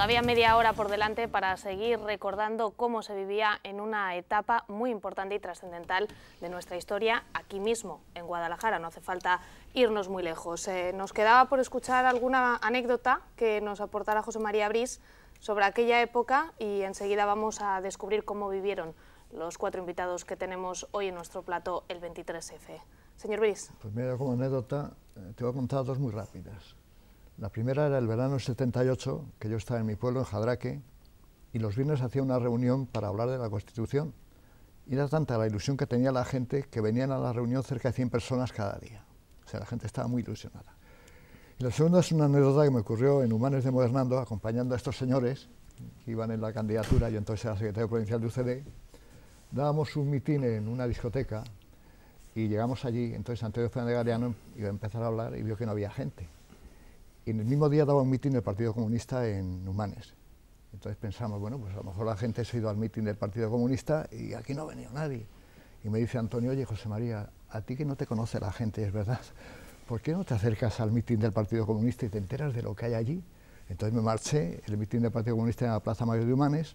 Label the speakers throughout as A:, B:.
A: Todavía media hora por delante para seguir recordando cómo se vivía en una etapa muy importante y trascendental de nuestra historia aquí mismo, en Guadalajara. No hace falta irnos muy lejos. Eh, nos quedaba por escuchar alguna anécdota que nos aportara José María Bris sobre aquella época y enseguida vamos a descubrir cómo vivieron los cuatro invitados que tenemos hoy en nuestro plato el 23F. Señor Bris.
B: Pues mira, como anécdota eh, te voy a contar dos muy rápidas. La primera era el verano 78, que yo estaba en mi pueblo, en Jadraque, y los viernes hacía una reunión para hablar de la Constitución. Y era tanta la ilusión que tenía la gente que venían a la reunión cerca de 100 personas cada día. O sea, la gente estaba muy ilusionada. Y la segunda es una anécdota que me ocurrió en Humanes de Modernando, acompañando a estos señores que iban en la candidatura, yo entonces era secretario provincial de UCD. Dábamos un mitin en una discoteca y llegamos allí. Entonces Antonio Fernández Galeano iba a empezar a hablar y vio que no había gente. Y en el mismo día daba un mitin del Partido Comunista en Humanes. Entonces pensamos, bueno, pues a lo mejor la gente se ha ido al mitin del Partido Comunista y aquí no ha venido nadie. Y me dice Antonio, oye José María, a ti que no te conoce la gente, es verdad, ¿por qué no te acercas al mitin del Partido Comunista y te enteras de lo que hay allí? Entonces me marché, el mitin del Partido Comunista en la Plaza Mayor de Humanes,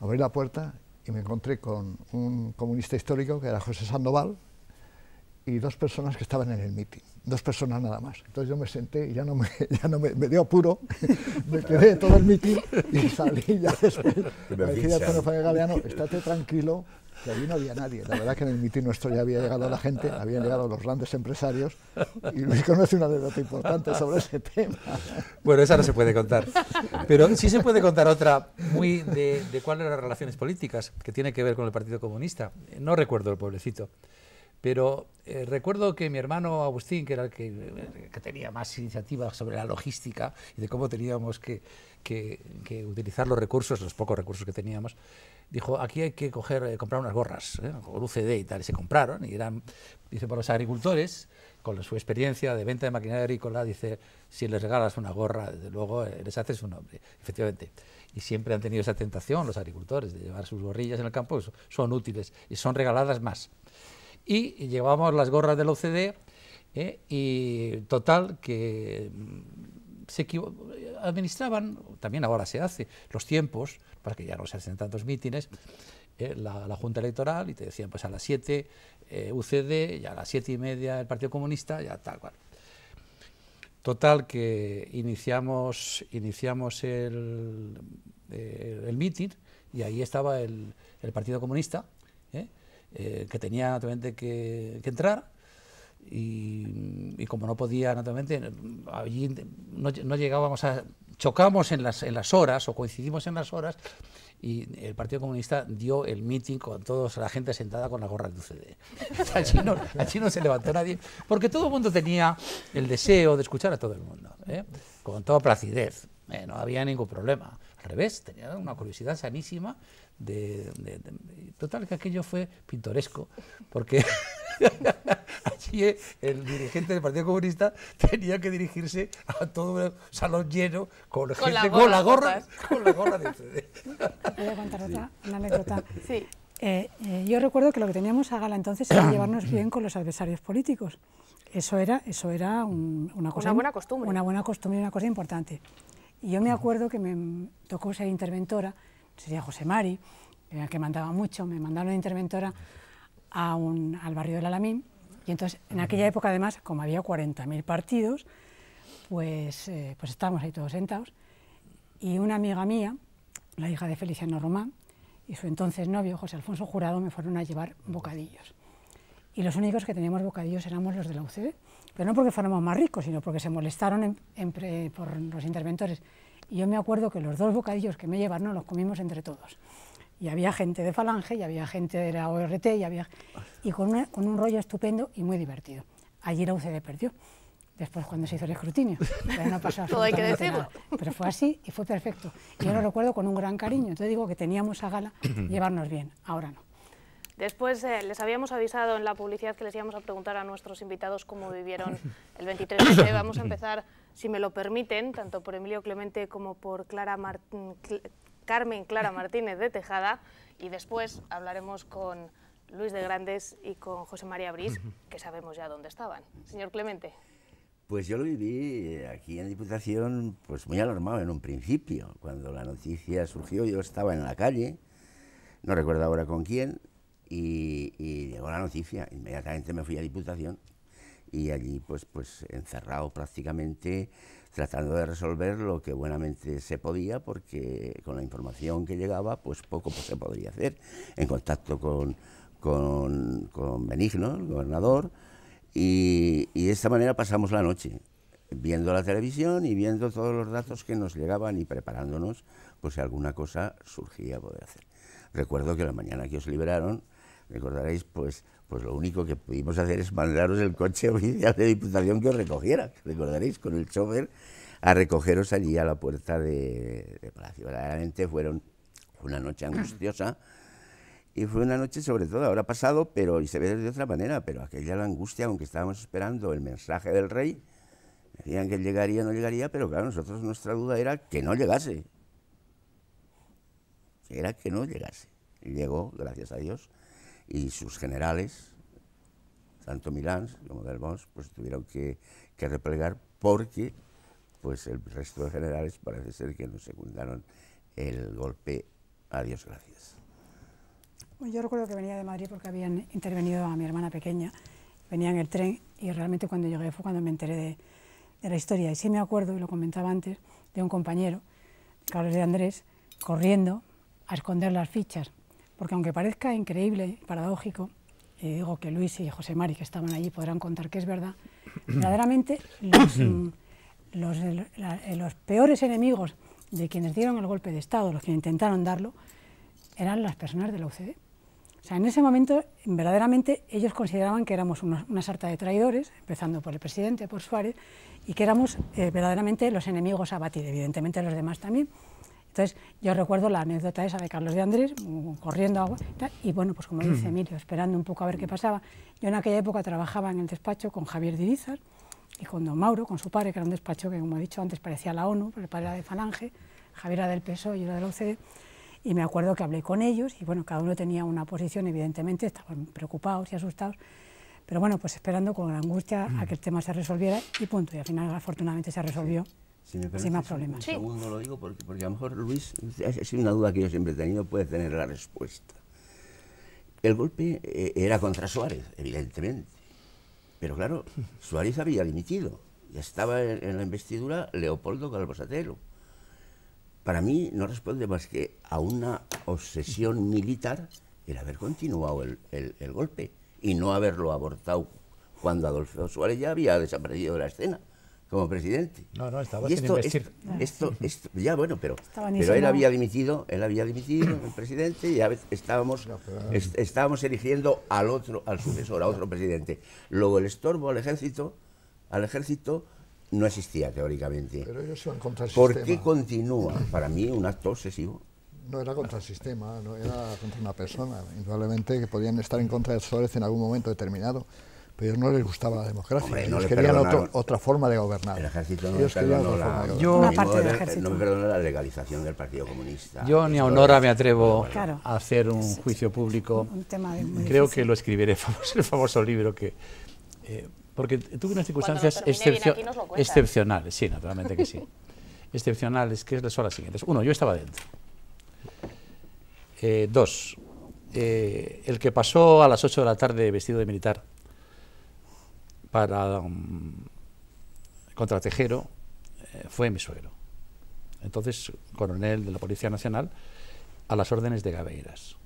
B: abrí la puerta y me encontré con un comunista histórico que era José Sandoval, y dos personas que estaban en el mitin, dos personas nada más. Entonces yo me senté y ya no me, ya no me, me dio apuro, me quedé todo el mitin y salí ya después.
C: Me dije a ¿eh? Galeano, estate
B: tranquilo, que allí no había nadie. La verdad que en el mitin nuestro ya había llegado la gente, habían llegado los grandes empresarios y Luis conoce una anécdota importante sobre ese tema. Bueno, esa no se puede contar. Pero sí se puede contar
D: otra muy de, de cuáles eran las relaciones políticas que tiene que ver con el Partido Comunista. No recuerdo el pueblecito. Pero eh, recuerdo que mi hermano Agustín, que era el que, eh, tenía más iniciativa sobre la logística y de cómo teníamos que, utilizar los recursos, los pocos recursos que teníamos, dijo, aquí hay que eh, comprar unas gorras, ¿eh? un UCD y tal, y se compraron, y eran, dice, para los agricultores, con su experiencia de venta de maquinaria agrícola, dice, si les regalas una gorra, desde luego les haces un hombre, efectivamente. Y siempre han tenido esa tentación los agricultores de llevar sus gorrillas en el campo, son útiles y son regaladas más y llevábamos las gorras del OCDE ¿eh? y total que mm, se administraban, también ahora se hace, los tiempos, para que ya no se hacen tantos mítines, ¿eh? la, Junta Electoral y te decían pues a las 7 eh, UCD y a las 7 y media el Partido Comunista, ya tal cual. Total que iniciamos, iniciamos el, el, y ahí estaba el, Partido Comunista, ¿eh? Eh, que tenía que, entrar. Y, como no podía naturalmente, allí no, llegábamos a. chocamos en las, en las horas o coincidimos en las horas y el Partido Comunista dio el meeting con toda la gente sentada con la gorra de UCD. Allí no, allí no se levantó nadie, porque todo el mundo tenía el deseo de escuchar a todo el mundo, ¿eh? con toda placidez, eh, no había ningún problema. Al revés, tenía una curiosidad sanísima de, total que aquello fue pintoresco porque allí el dirigente del Partido Comunista tenía que dirigirse a todo un salón lleno con, gente la gorra, con la gorra con la gorra
C: voy contar otra anécdota sí. Eh, eh, yo recuerdo que lo que teníamos a gala entonces era llevarnos bien con los adversarios políticos eso era eso era una cosa una buena costumbre una buena costumbre una cosa importante y yo me acuerdo que me tocó ser interventora sería José Mari, que mandaba mucho, me mandaron de interventora a un, al barrio del Alamín. Y entonces, en aquella época, además, como había 40.000 partidos, pues, eh, pues estábamos ahí todos sentados. Y una amiga mía, la hija de Feliciano Román, y su entonces novio, José Alfonso Jurado, me fueron a llevar bocadillos. Y los únicos que teníamos bocadillos éramos los de la UCD. Pero no porque fuéramos más ricos, sino porque se molestaron por los interventores y yo me acuerdo que los dos bocadillos que me llevaron los comimos entre todos. Y había gente de Falange, y había gente de la ORT, y, había, y con, un rollo estupendo y muy divertido. Allí la UCD perdió después cuando se hizo el escrutinio.
A: Pero Todo hay que decirlo.
C: Pero fue así y fue perfecto. Yo lo recuerdo con un gran cariño. Entonces digo que teníamos a gala llevarnos bien, ahora no.
A: Después eh, les habíamos avisado en la publicidad que les íbamos a preguntar a nuestros invitados cómo vivieron el 23 de Vamos a empezar si me lo permiten, tanto por Emilio Clemente como por Clara Carmen Clara Martínez de Tejada, y después hablaremos con Luis de Grandes y con José María Bris, que sabemos ya dónde estaban. Señor Clemente.
E: Pues yo lo viví aquí en Diputación pues muy alarmado en un principio. Cuando la noticia surgió yo estaba en la calle, no recuerdo ahora con quién, y, y llegó la noticia. Inmediatamente me fui a Diputación y allí pues, pues encerrado prácticamente tratando de resolver lo que buenamente se podía porque con la información que llegaba pues poco se podría hacer en contacto con, con, Benigno, el gobernador, y, y de esta manera pasamos la noche viendo la televisión y viendo todos los datos que nos llegaban y preparándonos pues si alguna cosa surgía poder hacer. Recuerdo que la mañana que os liberaron, recordaréis, pues pues lo único que pudimos hacer es mandaros el coche oficial de Diputación que os recogiera, recordaréis, con el chofer, a recogeros allí a la puerta de, Palacio. Verdaderamente fueron una noche ah. angustiosa y fue una noche sobre todo, ahora pasado, pero y se ve de otra manera, pero aquella la angustia, aunque estábamos esperando el mensaje del rey, decían que él llegaría, no llegaría, pero claro, nosotros nuestra duda era que no llegase. Era que no llegase. Llegó, gracias a Dios y sus generales, tanto Milán como bons pues tuvieron que, que, replegar porque pues el resto de generales parece ser que no secundaron el golpe a Dios gracias.
C: yo recuerdo que venía de Madrid porque habían intervenido a mi hermana pequeña, venía en el tren y realmente cuando llegué fue cuando me enteré de, de la historia. Y sí me acuerdo, y lo comentaba antes, de un compañero, Carlos de Andrés, corriendo a esconder las fichas porque aunque parezca increíble, paradójico, digo que Luis y José Mari, que estaban allí, podrán contar que es verdad, verdaderamente mm, eh, los, peores enemigos de quienes dieron el golpe de Estado, los que intentaron darlo, eran las personas de la UCD. O sea, en ese momento, verdaderamente, ellos consideraban que éramos una sarta de traidores, empezando por el presidente, por Suárez, y que éramos eh, verdaderamente los enemigos a batir, evidentemente los demás también, entonces, yo recuerdo la anécdota esa de Carlos de Andrés, mm, corriendo agua, y bueno, pues como dice Emilio, esperando un poco a ver qué pasaba. Yo en aquella época trabajaba en el despacho con Javier Dirizar y con don Mauro, con su padre, que era un despacho que, como he dicho antes, parecía la ONU, pero el padre era de Falange, Javier era del peso y yo era de la OCDE, y me acuerdo que hablé con ellos, y bueno, cada uno tenía una posición, evidentemente, estaban preocupados y asustados, pero bueno, pues esperando con angustia a mm. que el tema se resolviera, y punto, y al final afortunadamente se resolvió. Sin más problemas. lo
E: digo porque, a lo mejor Luis, es una duda que yo siempre he tenido, puede tener la respuesta. El golpe eh, era contra Suárez, evidentemente. Pero claro, Suárez había dimitido. Ya estaba en, la investidura Leopoldo Calvosatelo. Para mí no responde más que a una obsesión militar el haber continuado el golpe y no haberlo abortado cuando Adolfo Suárez ya había desaparecido de la escena como presidente.
D: No, no, estaba y esto, sin esto,
E: ah. esto, ya bueno, pero, él había dimitido, él había dimitido el presidente y ya estábamos, estábamos eligiendo al otro, al sucesor, a otro presidente. Luego el estorbo al ejército, al ejército no existía
B: teóricamente. Pero ellos iban contra el ¿Por qué continúa?
E: Para mí un acto obsesivo.
B: No era contra el sistema, no era contra una persona. Indudablemente que podían estar en contra de Suárez en algún momento determinado pero no les gustaba la democracia, querían otra forma de gobernar. El ejército no la, Yo, No
E: me la legalización del Partido Comunista. Yo ni a Honora
D: me atrevo a hacer un juicio público. Creo que lo escribiré, el famoso libro que... Eh, porque tuve unas circunstancias excepcionales, sí, naturalmente que sí. excepcionales, que es son las siguientes. Uno, yo estaba dentro. Eh, dos, eh, el que pasó a las 8 de la tarde vestido de militar para contratejero um, contra eh, fue mi Entonces, coronel de la Policía Nacional, a las órdenes de Gabeiras.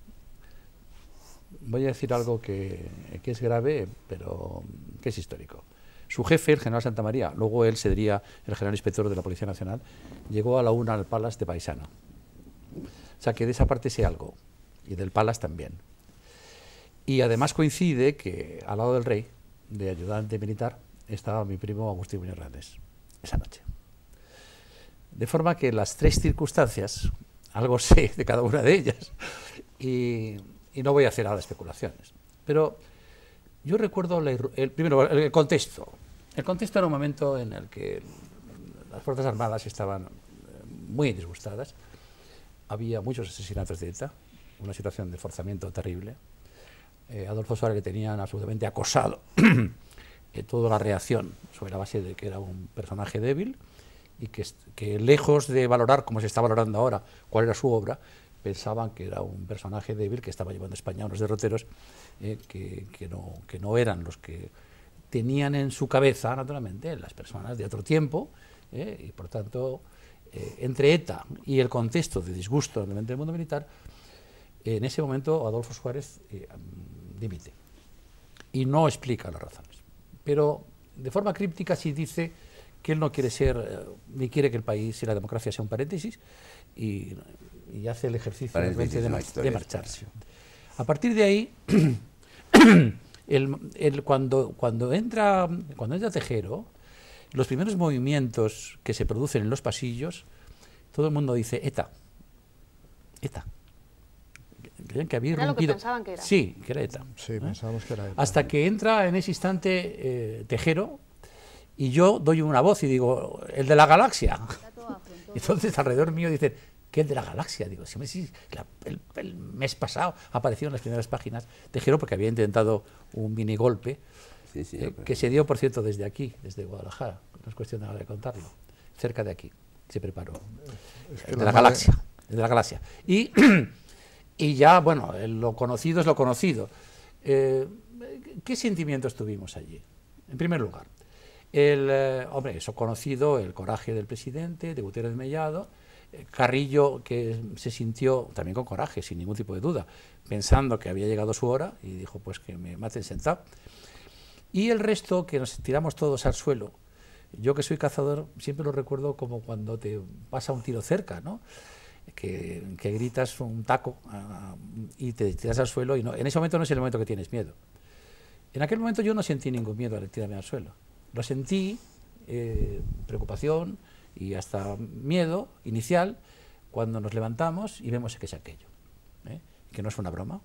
D: Voy a decir algo que, es grave, pero que es histórico. Su jefe, el general Santa María, luego él sería el general inspector de la Policía Nacional, llegó a la una al palas de Paisana. O sea, que de esa parte sé algo, y del palas también. Y además coincide que al lado del rey, de ayudante militar estaba mi primo Agustín Muñoz Hernández esa noche. De forma que las tres circunstancias, algo sé de cada una de ellas, y, no voy a hacer ahora especulaciones. Pero yo recuerdo, el, primero, el contexto. El contexto era un momento en el que las Fuerzas Armadas estaban eh, muy disgustadas. Había muchos asesinatos de ETA, una situación de forzamiento terrible eh, Adolfo Suárez le tenían absolutamente acosado eh, toda la reacción sobre la base de que era un personaje débil y que, lejos de valorar, como se está valorando ahora, cuál era su obra, pensaban que era un personaje débil que estaba llevando España a unos derroteros eh, que, no, que no eran los que tenían en su cabeza, naturalmente, las personas de otro tiempo, y por tanto, entre ETA y el contexto de disgusto del mundo militar, en ese momento Adolfo Suárez dimite. Y no explica las razones. Pero de forma críptica sí dice que él no quiere ser, eh, ni quiere que el país y la democracia sea un paréntesis, y, hace el ejercicio de, de, marcharse. A partir de ahí, el, cuando, cuando, entra, cuando entra Tejero, los primeros movimientos que se producen en los pasillos, todo el mundo dice ETA, ETA. Creían que había era que pensaban que Sí, que Sí, ¿Eh? pensábamos que era Hasta que entra en ese instante eh, Tejero y yo doy una voz y digo, el de la galaxia. entonces alrededor mío dicen, que el de la galaxia. Digo, si, el, mes pasado apareció en las primeras páginas Tejero porque había intentado un mini golpe eh, que se dio, por cierto, desde aquí, desde Guadalajara. No es cuestión de contarlo. Cerca de aquí se preparó. el de la, galaxia. de la galaxia. Y y ya, bueno, lo conocido es lo conocido. Eh, ¿Qué sentimientos tuvimos allí? En primer lugar, el, eh, hombre, eso conocido, el coraje del presidente, de Gutiérrez Mellado, eh, Carrillo, que se sintió también con coraje, sin ningún tipo de duda, pensando que había llegado su hora y dijo, pues que me maten sentado. Y el resto, que nos tiramos todos al suelo. Yo que soy cazador, siempre lo recuerdo como cuando te pasa un tiro cerca, ¿no? que, gritas un taco ah, y te tiras al suelo y no, en ese momento no es el momento que tienes miedo. En aquel momento yo no sentí ningún miedo al tirarme al suelo. Lo sentí eh, preocupación y hasta miedo inicial cuando nos levantamos y vemos que es aquello, ¿eh? que no es una broma,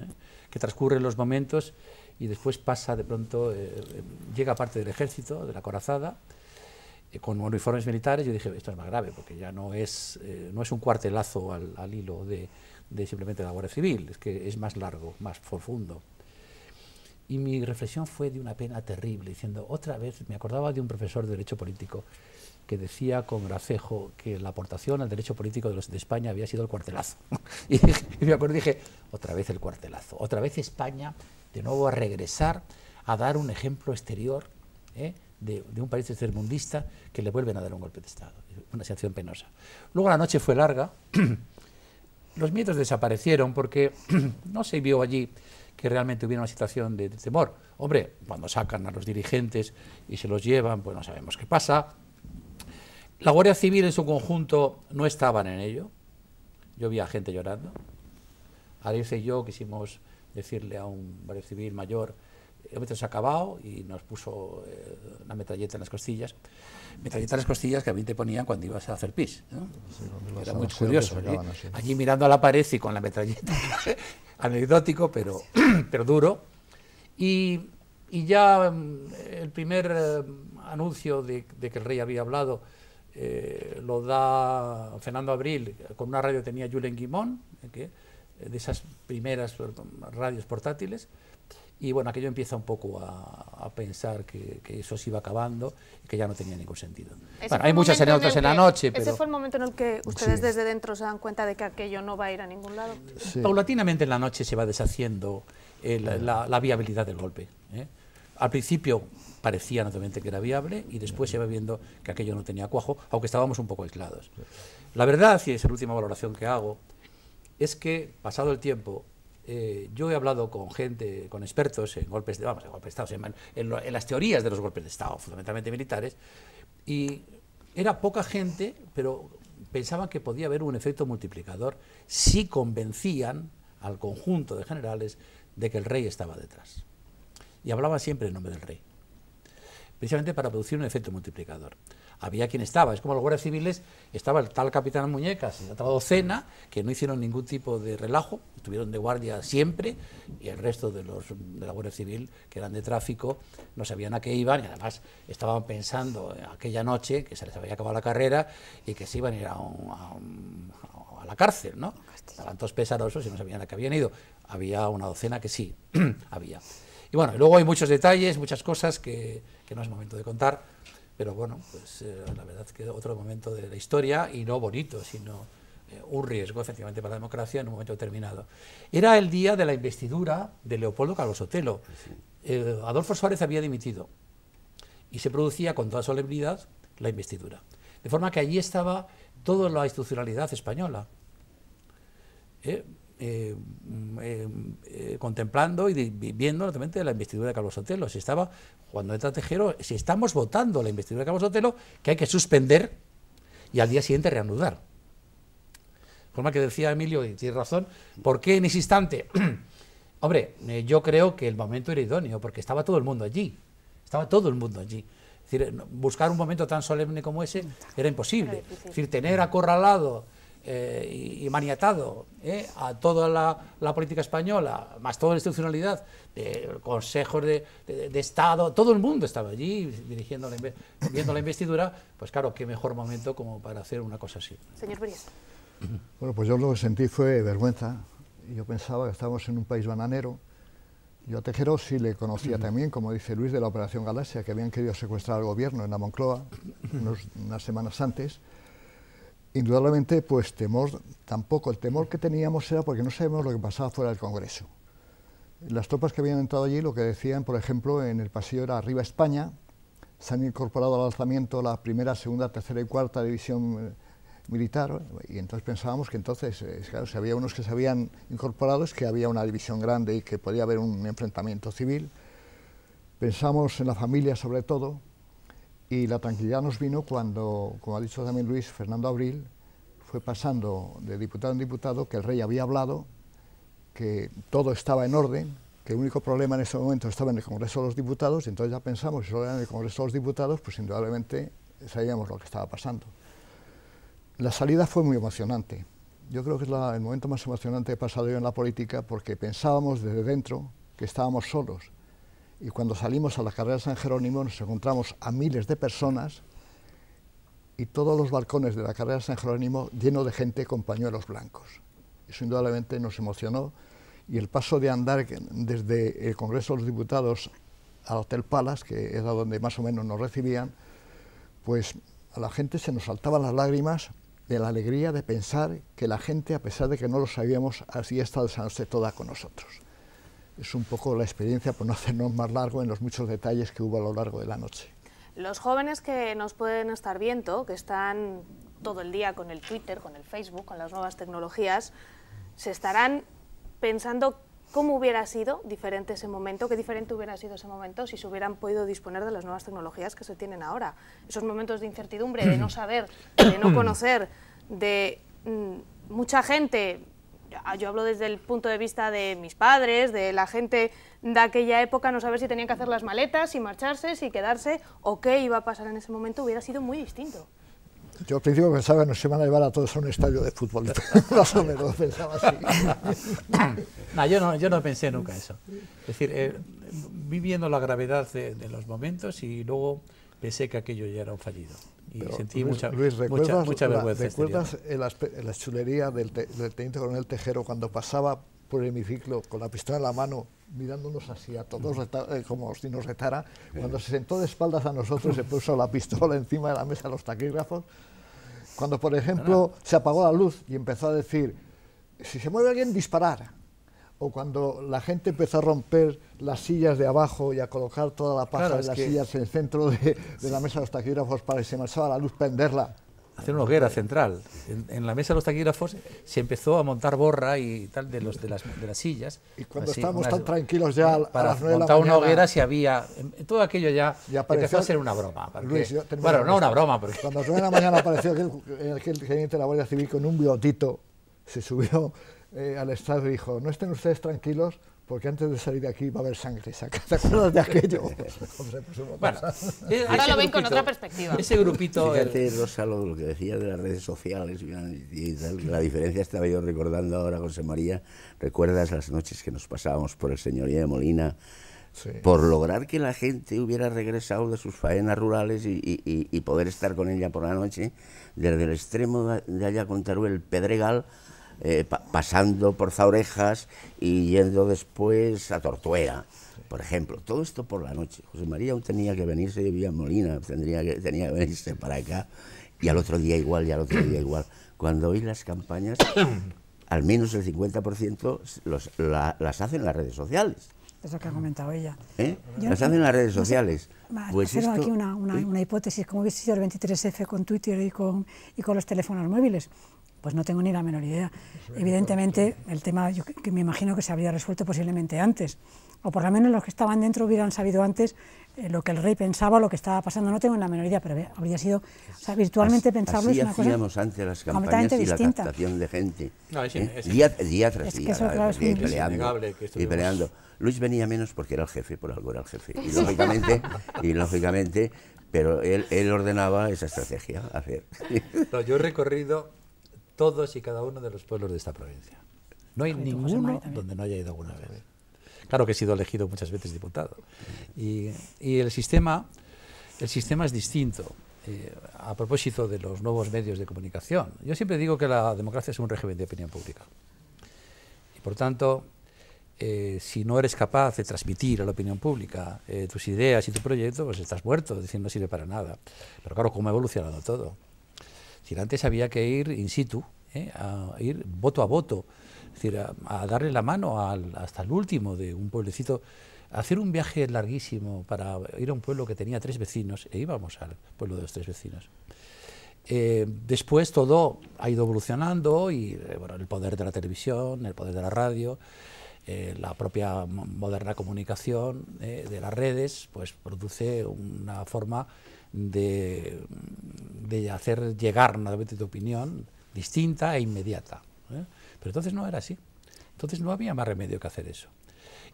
D: ¿eh? que transcurren los momentos y después pasa de pronto, llega parte del ejército, de la corazada, con uniformes militares, yo dije, esto es más grave, porque ya no es, eh, no es un cuartelazo al, hilo de, simplemente la Guardia Civil, es que es más largo, más profundo. Y mi reflexión fue de una pena terrible, diciendo, otra vez, me acordaba de un profesor de Derecho Político que decía con gracejo que la aportación al derecho político de los de España había sido el cuartelazo. y, me acuerdo dije, otra vez el cuartelazo, otra vez España de nuevo a regresar a dar un ejemplo exterior ¿eh? de, un país tercermundista que le vuelven a dar un golpe de Estado. Una situación penosa. Luego la noche fue larga. Los miedos desaparecieron porque no se vio allí que realmente hubiera una situación de, temor. Hombre, cuando sacan a los dirigentes y se los llevan, pues no sabemos qué pasa. La Guardia Civil en su conjunto no estaban en ello. Yo vi a gente llorando. A y yo quisimos decirle a un Guardia Civil mayor el metro se ha acabado y nos puso eh, una metralleta en las costillas. Metralleta en las costillas que a mí te ponían cuando ibas a hacer pis. Era muy curioso. Allí mirando a la pared y con la metralleta. Anecdótico, pero, pero duro. Y, y ya mm, el primer eh, anuncio de, que el rey había hablado eh, lo da Fernando Abril. Con una radio tenía Julen Guimón, de esas primeras radios portátiles y bueno, aquello empieza un poco a, pensar que, eso se iba acabando y que ya no tenía ningún sentido. Bueno, hay muchas anécdotas en, la noche, pero... Ese fue
A: el momento en el que ustedes desde dentro se dan cuenta de que aquello no va a ir a ningún lado.
D: Paulatinamente en la noche se va deshaciendo la, viabilidad del golpe. ¿eh? Al principio parecía naturalmente que era viable y después se va viendo que aquello no tenía cuajo, aunque estábamos un poco aislados. La verdad, y es la última valoración que hago, es que pasado el tiempo eh, yo he hablado con gente, con expertos en golpes de, vamos, golpes Estado, en, en las teorías de los golpes de Estado, fundamentalmente militares, y era poca gente, pero pensaban que podía haber un efecto multiplicador si convencían al conjunto de generales de que el rey estaba detrás. Y hablaban siempre en nombre del rey, precisamente para producir un efecto multiplicador había quien estaba. Es como los guardias civiles, estaba el tal capitán Muñecas, y docena, que no hicieron ningún tipo de relajo, estuvieron de guardia siempre, y el resto de los de la Guardia Civil, que eran de tráfico, no sabían a qué iban, y además estaban pensando aquella noche que se les había acabado la carrera y que se iban a ir a, la cárcel, ¿no? Estaban todos pesarosos y no sabían a qué habían ido. Había una docena que sí, había. Y bueno, luego hay muchos detalles, muchas cosas que, que no es momento de contar pero bueno, pues eh, la verdad que otro momento de la historia y no bonito, sino eh, un riesgo efectivamente para la democracia en un momento determinado. Era el día de la investidura de Leopoldo Carlos Sotelo. Adolfo Suárez había dimitido y se producía con toda solemnidad la investidura. De forma que allí estaba toda la institucionalidad española. ¿eh? Eh, mm, eh, eh, contemplando y viviendo la investidura de Carlos Sotelo. Si estaba, cuando entra Tejero, si estamos votando la investidura de Carlos Sotelo, que hay que suspender y al día siguiente reanudar. Forma que decía Emilio, y tiene razón, ¿por qué en ese instante? Hombre, yo creo que el momento era idóneo, porque estaba todo el mundo allí. Estaba todo el mundo allí. buscar un momento tan solemne como ese era imposible. decir, tener acorralado eh, y, maniatado eh, a toda la, política española, más toda la institucionalidad, de consejos de, de, Estado, todo el mundo estaba allí dirigiendo la, viendo la investidura, pues claro, qué mejor momento como para hacer una cosa así.
A: Señor Brías.
B: Bueno, pues yo lo que sentí fue vergüenza. Yo pensaba que estábamos en un país bananero, yo a Tejero sí le conocía también, como dice Luis, de la Operación Galaxia, que habían querido secuestrar al gobierno en la Moncloa unas semanas antes indudablemente, pues temor, tampoco el temor que teníamos era porque no sabíamos lo que pasaba fuera del Congreso. Las tropas que habían entrado allí lo que decían, por ejemplo, en el pasillo era arriba España, se han incorporado al alzamiento la primera, segunda, tercera y cuarta división eh, militar y entonces pensábamos que entonces, eh, claro, si había unos que se habían incorporado es que había una división grande y que podía haber un enfrentamiento civil. Pensamos en la familia sobre todo, y la tranquilidad nos vino cuando, como ha dicho también Luis, Fernando Abril fue pasando de diputado en diputado, que el rey había hablado, que todo estaba en orden, que el único problema en ese momento estaba en el Congreso de los Diputados, y entonces ya pensamos, si solo era en el Congreso de los Diputados, pues indudablemente sabíamos lo que estaba pasando. La salida fue muy emocionante. Yo creo que es el momento más emocionante que he pasado yo en la política porque pensábamos desde dentro que estábamos solos, y cuando salimos a la carrera de San Jerónimo nos encontramos a miles de personas y todos los balcones de la carrera de San Jerónimo llenos de gente con pañuelos blancos. Eso indudablemente nos emocionó y el paso de andar desde el Congreso de los Diputados al Hotel Palace, que era donde más o menos nos recibían, pues a la gente se nos saltaban las lágrimas de la alegría de pensar que la gente, a pesar de que no lo sabíamos, así está al toda con nosotros es un poco la experiencia, por no hacernos más largo, en los muchos detalles que hubo a lo largo de la noche.
A: Los jóvenes que nos pueden estar viendo, que están todo el día con el Twitter, con el Facebook, con las nuevas tecnologías, se estarán pensando cómo hubiera sido diferente ese momento, qué diferente hubiera sido ese momento si se hubieran podido disponer de las nuevas tecnologías que se tienen ahora. Esos momentos de incertidumbre, de no saber, de no conocer, de mm, mucha gente Ah, yo hablo desde el punto de vista de mis padres, de la gente de aquella época, no saber si tenían que hacer las maletas, y marcharse, si quedarse, o qué iba a pasar en ese momento, hubiera sido muy distinto.
B: Yo al principio pensaba que nos van a llevar a todos a un estadio de fútbol, más o menos pensaba así.
D: no, yo no, pensé nunca eso. Es decir, eh, viviendo la gravedad de, de los momentos y luego pensé que aquello ya era un fallido y sentí Luis, mucha, ¿recuerdas La, este ¿Recuerdas
B: la chulería del, teniente coronel Tejero cuando pasaba por el hemiciclo con la pistola en la mano, mirándonos así a todos eh, como si nos retara. Cuando se sentó de espaldas a nosotros, se puso la pistola encima de la mesa de los taquígrafos. Cuando, por ejemplo, se apagó la luz y empezó a decir, si se mueve alguien, disparar o cuando la gente empezó a romper las sillas de abajo y a colocar
D: toda la pasta de las sillas en
B: el centro de, la mesa de los taquígrafos para que se marchaba la luz prenderla.
D: Hacer una hoguera central. En, la mesa de los taquígrafos se empezó a montar borra y tal de, los, de, las, sillas. Y cuando estábamos tan
B: tranquilos ya para montar una hoguera si
D: había... Em, todo aquello ya empezó a ser una broma. bueno, no una broma, pero... Cuando a las 9 de la
B: mañana apareció aquel, gerente de la Guardia Civil con un biotito, se subió eh, al Estado dijo, no estén ustedes tranquilos porque antes de salir de aquí va a haber sangre, ¿te acuerdas de aquello? Pues, pues bueno, eh, ahora lo ven con otra perspectiva. Ese grupito... Fíjate,
E: Rosa, lo, que decía de las redes sociales la diferencia estaba yo recordando ahora, José María, ¿recuerdas las noches que nos pasábamos por el señoría de Molina? Sí. por lograr que la gente hubiera regresado de sus faenas rurales y, poder estar con ella por la noche, desde el extremo de allá con el Pedregal, eh, pasando por Zaurejas y yendo después a Tortuera, por ejemplo. Todo esto por la noche. José María aún tenía que venirse de Villamolina, Molina, tendría que, tenía que venirse para acá, y al otro día igual, y al otro día igual. Cuando hoy las campañas, al menos el 50% las hacen las redes sociales.
C: Eso que ha comentado ella. ¿Eh? Las hacen las redes sociales. pues aquí una, una, ¿eh? hipótesis, como hubiese sido el 23F con Twitter y con, y con los teléfonos móviles. Pues no tengo ni la menor idea. Evidentemente, el tema que me imagino que se habría resuelto posiblemente antes, o por lo menos los que estaban dentro hubieran sabido antes eh, lo que el rey pensaba, lo que estaba pasando. No tengo ni la menor idea, pero habría sido, virtualmente pensarlo es una cosa antes las campañas y la captación
E: de gente. ¿eh? día, tras día, es eh, y peleando, Luis venía menos porque era el jefe, por algo era el jefe. Y lógicamente, y lógicamente pero él, él ordenaba esa estrategia
D: yo he recorrido todos y cada uno de los pueblos de esta provincia. No hay ninguno donde no haya ido alguna vez. Claro que he sido elegido muchas veces diputado. Y, el, sistema, el sistema es distinto. Eh, a propósito de los nuevos medios de comunicación, yo siempre digo que la democracia es un régimen de opinión pública. Y por tanto, eh, si no eres capaz de transmitir a la opinión pública eh, tus ideas y tu proyecto, pues estás muerto, es decir, no sirve para nada. Pero claro, cómo ha evolucionado todo antes había que ir in situ, ¿eh? a ir voto a voto, decir, a, darle la mano hasta el último de un pueblecito. Hacer un viaje larguísimo para ir a un pueblo que tenía tres vecinos, e íbamos al pueblo de los tres vecinos. Eh, después todo ha ido evolucionando y eh, el poder de la televisión, el poder de la radio, la propia moderna comunicación de las redes, pues produce una forma de, hacer llegar una tu opinión distinta e inmediata. ¿eh? Pero entonces no era así. Entonces no había más remedio que hacer eso.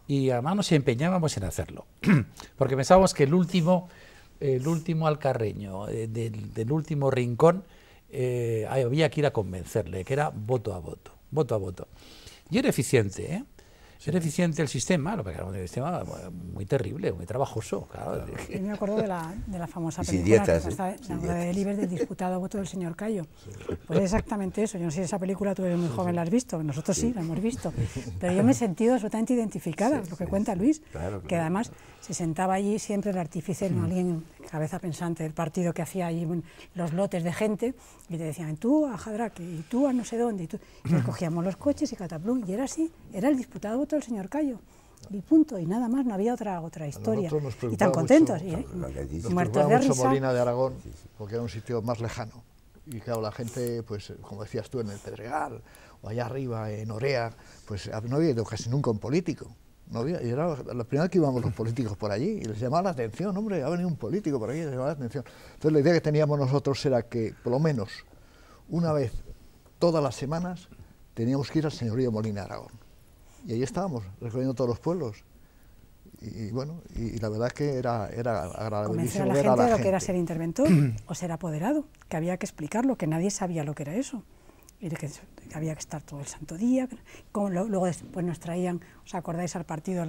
D: Y además nos empeñábamos en hacerlo, porque pensábamos que el último, el último alcarreño eh, del, último rincón eh, había que ir a convencerle, que era voto a voto, voto a voto. Y era eficiente, ¿eh? Ser eficiente el sistema, lo que era un sistema muy terrible, muy trabajoso. Claro. Yo me
C: acuerdo de la, famosa película que está, la de libres del disputado voto del señor Cayo. Pues exactamente eso. Yo no sé si esa película tú eres muy joven, la has visto, nosotros sí, la hemos visto. Pero yo me he sentido absolutamente identificada, lo que cuenta Luis, que además se sentaba allí siempre el artífice, no alguien cabeza pensante del partido que hacía allí los lotes de gente, y te decían, tú a Jadraque, y tú a no sé dónde, y, tú. y cogíamos los coches y cataplum, y era así, era el diputado voto del señor Cayo y punto, y nada más, no había otra otra historia. Y tan contentos, y, de Molina
B: de Aragón, porque era un sitio más lejano. Y claro, la gente, pues como decías tú, en el Pedregal o allá arriba, en Orea, pues no había ido casi nunca un político había, y era la, primera vez que íbamos los políticos por allí, y les llamaba la atención, hombre, ha venido un político por allí, les llamaba la atención. Entonces la idea que teníamos nosotros era que, por lo menos, una vez todas las semanas, teníamos que ir al señorío Molina Aragón. Y ahí estábamos, recogiendo todos los pueblos. Y, bueno, y, la verdad es que era, era Convencer a la gente a la de lo que era ser
C: interventor o ser apoderado, que había que explicarlo, que nadie sabía lo que era eso y que, había que estar todo el santo día. luego después nos traían, ¿os acordáis al partido?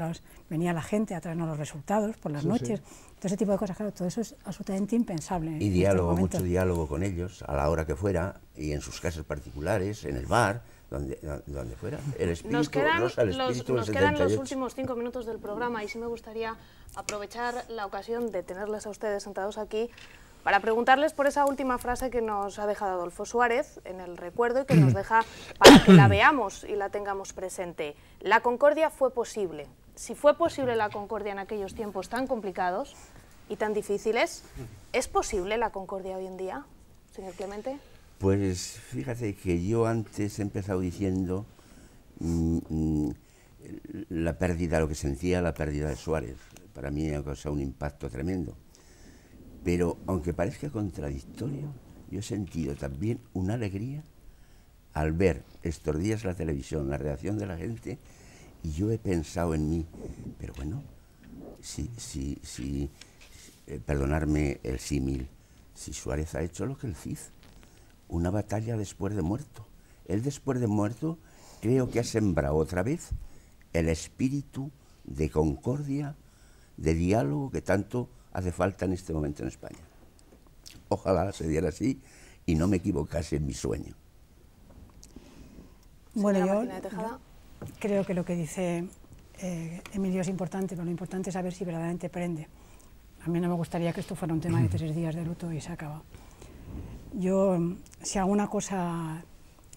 C: venía la gente a traernos los resultados por las noches. Todo ese tipo de cosas, claro, todo eso es absolutamente impensable. Y este diálogo, mucho
E: diálogo con ellos, a la hora que fuera, y en sus casas particulares, en el bar. Donde, donde fuera, el espíritu, nos quedan, nos quedan los
A: últimos cinco minutos del programa y sí me gustaría aprovechar la ocasión de tenerles a ustedes sentados aquí para preguntarles por esa última frase que nos ha dejado Adolfo Suárez en el recuerdo y que nos deja para que la veamos y la tengamos presente. La concordia fue posible. Si fue posible la concordia en aquellos tiempos tan complicados y tan difíciles, ¿es posible la concordia hoy en día, señor Clemente?
E: Pues fíjate que yo antes he empezado diciendo mm, mm, la pérdida, lo que sentía la pérdida de Suárez. Para mí ha causado un impacto tremendo pero aunque parezca contradictorio, yo he sentido también una alegría al ver estos días la televisión, la reacción de la gente, y yo he pensado en mí, pero bueno, si, si, si eh, perdonarme el símil, si Suárez ha hecho lo que el Cid, una batalla después de muerto. Él después de muerto creo que ha sembrado otra vez el espíritu de concordia, de diálogo que tanto hace falta en este momento en España. Ojalá se diera así y no me equivocase en mi sueño.
C: Bueno, yo, creo que lo que dice eh, Emilio es importante, pero lo importante es saber si verdaderamente prende. A mí no me gustaría que esto fuera un tema de tres días de luto y se acaba. Yo, si alguna cosa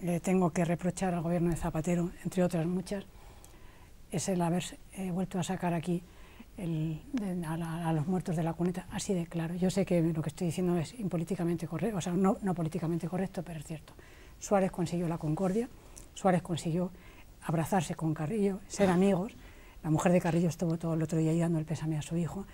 C: le tengo que reprochar al gobierno de Zapatero, entre otras muchas, es el haber eh, vuelto a sacar aquí a, los muertos de la cuneta, así de claro. Yo sé que lo que estoy diciendo es impolíticamente correcto, o sea, no, no políticamente correcto, pero es cierto. Suárez consiguió la concordia, Suárez consiguió abrazarse con Carrillo, ser ah. amigos. La mujer de Carrillo estuvo todo el otro día ahí dando el pésame a su hijo.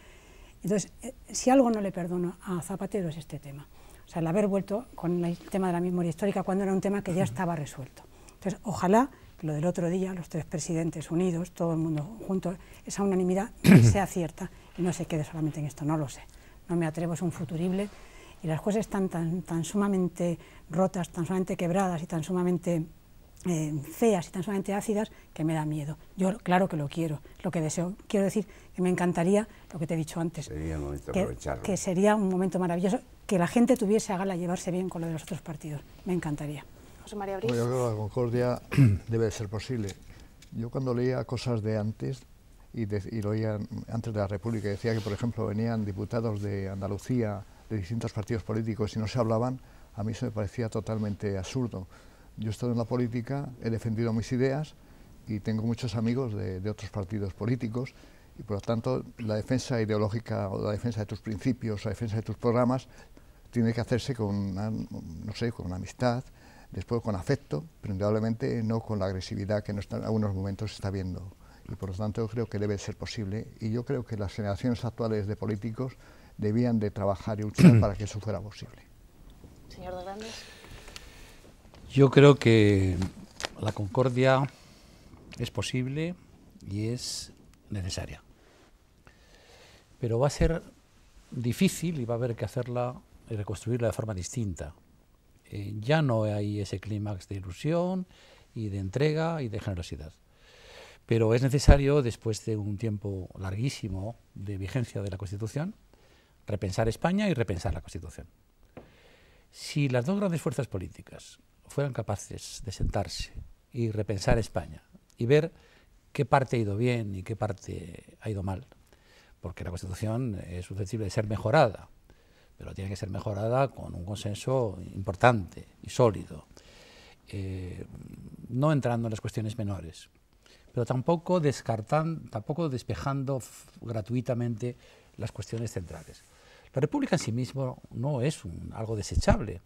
C: Entonces, eh, si algo no le perdono a Zapatero es este tema. O sea, el haber vuelto con el tema de la memoria histórica cuando era un tema que ya estaba resuelto. Entonces, ojalá lo del otro día, los tres presidentes unidos, todo el mundo juntos, esa unanimidad sea cierta y no se quede solamente en esto, no lo sé. No me atrevo, es un futurible y las cosas están tan, tan sumamente rotas, tan sumamente quebradas y tan sumamente eh, feas y tan sumamente ácidas que me da miedo. Yo claro que lo quiero, lo que deseo. Quiero decir que me encantaría lo que te he dicho antes, sería un que, que sería un momento maravilloso, que la gente tuviese a gala llevarse bien con lo de los otros partidos. Me encantaría. Pues yo creo
B: que la concordia debe de ser posible. Yo cuando leía cosas de antes, y, lo antes de la República, decía que, por ejemplo, venían diputados de Andalucía, de distintos partidos políticos, y no se hablaban, a mí se me parecía totalmente absurdo. Yo he estado en la política, he defendido mis ideas y tengo muchos amigos de, otros partidos políticos y por lo tanto la defensa ideológica o la defensa de tus principios, la defensa de tus programas tiene que hacerse con no sé, con una amistad, después con afecto, pero indudablemente no con la agresividad que en algunos momentos se está viendo. Y por lo tanto yo creo que debe ser posible y yo creo que las generaciones actuales de políticos debían de trabajar y luchar para que eso fuera posible.
A: Señor de Grandes.
D: Yo creo que la concordia es posible y es necesaria. Pero va a ser difícil y va a haber que hacerla y reconstruirla de forma distinta. Eh, ya no hay ese clímax de ilusión y de entrega y de generosidad. Pero es necesario, después de un tiempo larguísimo de vigencia de la Constitución, repensar España y repensar la Constitución. Si las dos grandes fuerzas políticas fueran capaces de sentarse y repensar España y ver qué parte ha ido bien y qué parte ha ido mal, porque la Constitución es susceptible de ser mejorada, pero tiene que ser mejorada con un consenso importante y sólido, eh, no entrando en las cuestiones menores, pero tampoco, descartan, tampoco despejando gratuitamente las cuestiones centrales. La República en sí misma no es algo desechable,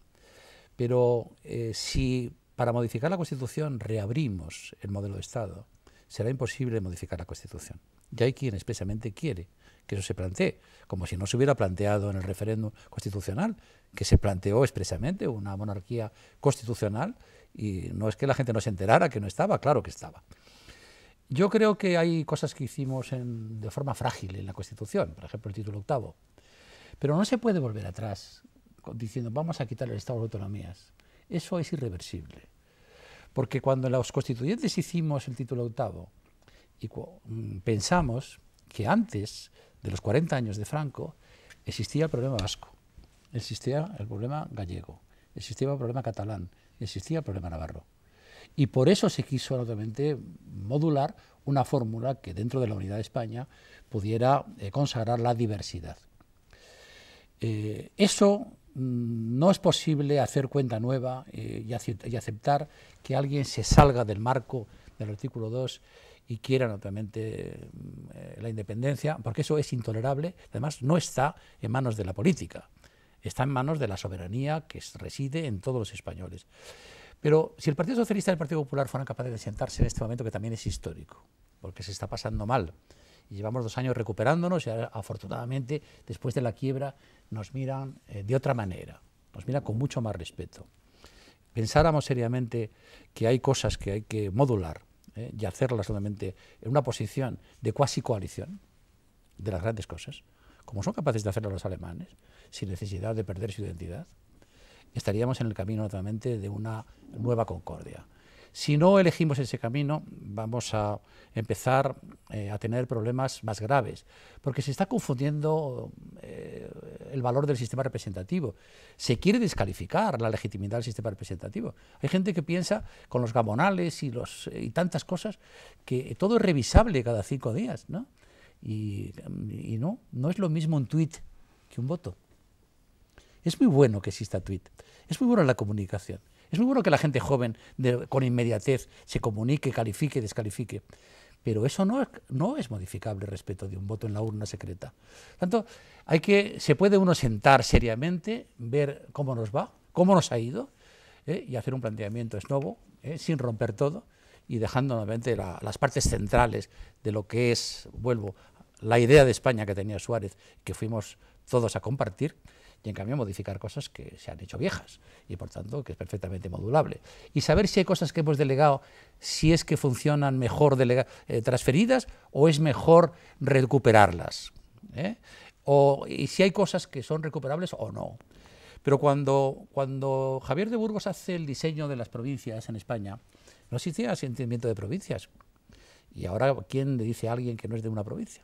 D: pero eh, si para modificar la Constitución reabrimos el modelo de Estado, será imposible modificar la Constitución. Y hay quien expresamente quiere que eso se plantee, como si no se hubiera planteado en el referéndum constitucional, que se planteó expresamente una monarquía constitucional y no es que la gente no se enterara que no estaba, claro que estaba. Yo creo que hay cosas que hicimos de forma frágil en la Constitución, por ejemplo el título octavo, pero no se puede volver atrás diciendo vamos a quitar el Estado de autonomías. Eso es irreversible. Porque cuando los constituyentes hicimos el título octavo y mm, pensamos que antes de los 40 años de Franco, existía el problema vasco, existía el problema gallego, existía el problema catalán, existía el problema navarro. Y por eso se quiso naturalmente, modular una fórmula que dentro de la unidad de España pudiera eh, consagrar la diversidad. Eh, eso mm, no es posible hacer cuenta nueva eh, y, y aceptar que alguien se salga del marco del artículo 2 y quieran obviamente mm, eh, la independencia, porque eso es intolerable, además no está en manos de la política, está en manos de la soberanía que reside en todos los españoles. Pero si el Partido Socialista y el Partido Popular fueran capaces de sentarse en este momento, que también es histórico, porque se está pasando mal, y llevamos dos años recuperándonos y afortunadamente después de la quiebra nos miran eh, de otra manera, nos miran con mucho más respeto. Pensáramos seriamente que hay cosas que hay que modular ¿eh? y hacerla solamente en una posición de cuasi coalición de las grandes cosas, como son capaces de hacerlo los alemanes, sin necesidad de perder su identidad, estaríamos en el camino naturalmente, de una nueva concordia. Si no elegimos ese camino, vamos a empezar eh, a tener problemas más graves, porque se está confundiendo eh, el valor del sistema representativo. Se quiere descalificar la legitimidad del sistema representativo. Hay gente que piensa con los gamonales y, los, tantas cosas que todo es revisable cada cinco días, ¿no? Y, no, no es lo mismo un tuit que un voto. Es muy bueno que exista tweet. es muy bueno la comunicación. Es muy bueno que la gente joven, con inmediatez, se comunique, califique, descalifique. Pero eso no es, no es modificable respecto de un voto en la urna secreta. Tanto, hay que, se puede uno sentar seriamente, ver cómo nos va, cómo nos ha ido, ¿eh? y hacer un planteamiento es ¿eh? sin romper todo, y dejando nuevamente las partes centrales de lo que es, vuelvo, la idea de España que tenía Suárez, que fuimos todos a compartir, y en cambio modificar cosas que se han hecho viejas y por tanto que es perfectamente modulable. Y saber si hay cosas que hemos delegado, si es que funcionan mejor eh, transferidas o es mejor recuperarlas. ¿eh? O, y si hay cosas que son recuperables o no. Pero cuando, cuando Javier de Burgos hace el diseño de las provincias en España, no existía asentimiento de provincias. Y ahora, ¿quién le dice a alguien que no es de una provincia?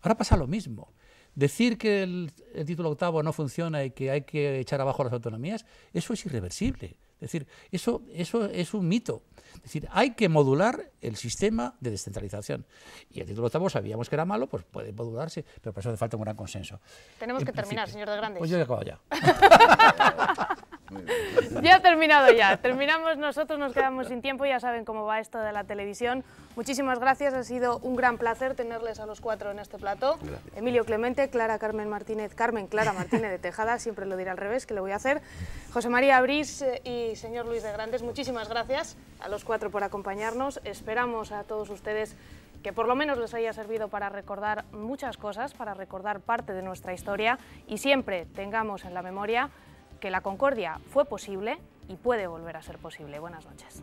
D: Ahora pasa lo mismo. Decir que el, título octavo no funciona y que hay que echar abajo las autonomías, eso es irreversible. Es decir, eso, eso es un mito. Es decir, hay que modular el sistema de descentralización. Y el título octavo sabíamos que era malo, pues puede modularse, pero por eso hace falta un gran consenso. Tenemos que terminar, señor de Grandes. Pues yo he acabado ya.
A: Ya ha terminado ya. Terminamos nosotros, nos quedamos sin tiempo. Ya saben cómo va esto de la televisión. Muchísimas gracias. Ha sido un gran placer tenerles a los cuatro en este plato. Emilio Clemente, Clara Carmen Martínez, Carmen Clara Martínez de Tejada, siempre lo diré al revés, que lo voy a hacer. José María Abrís eh, y señor Luis de Grandes, muchísimas gracias a los cuatro por acompañarnos. Esperamos a todos ustedes que por lo menos les haya servido para recordar muchas cosas, para recordar parte de nuestra historia y siempre tengamos en la memoria que la concordia fue posible y puede volver a ser posible. Buenas noches.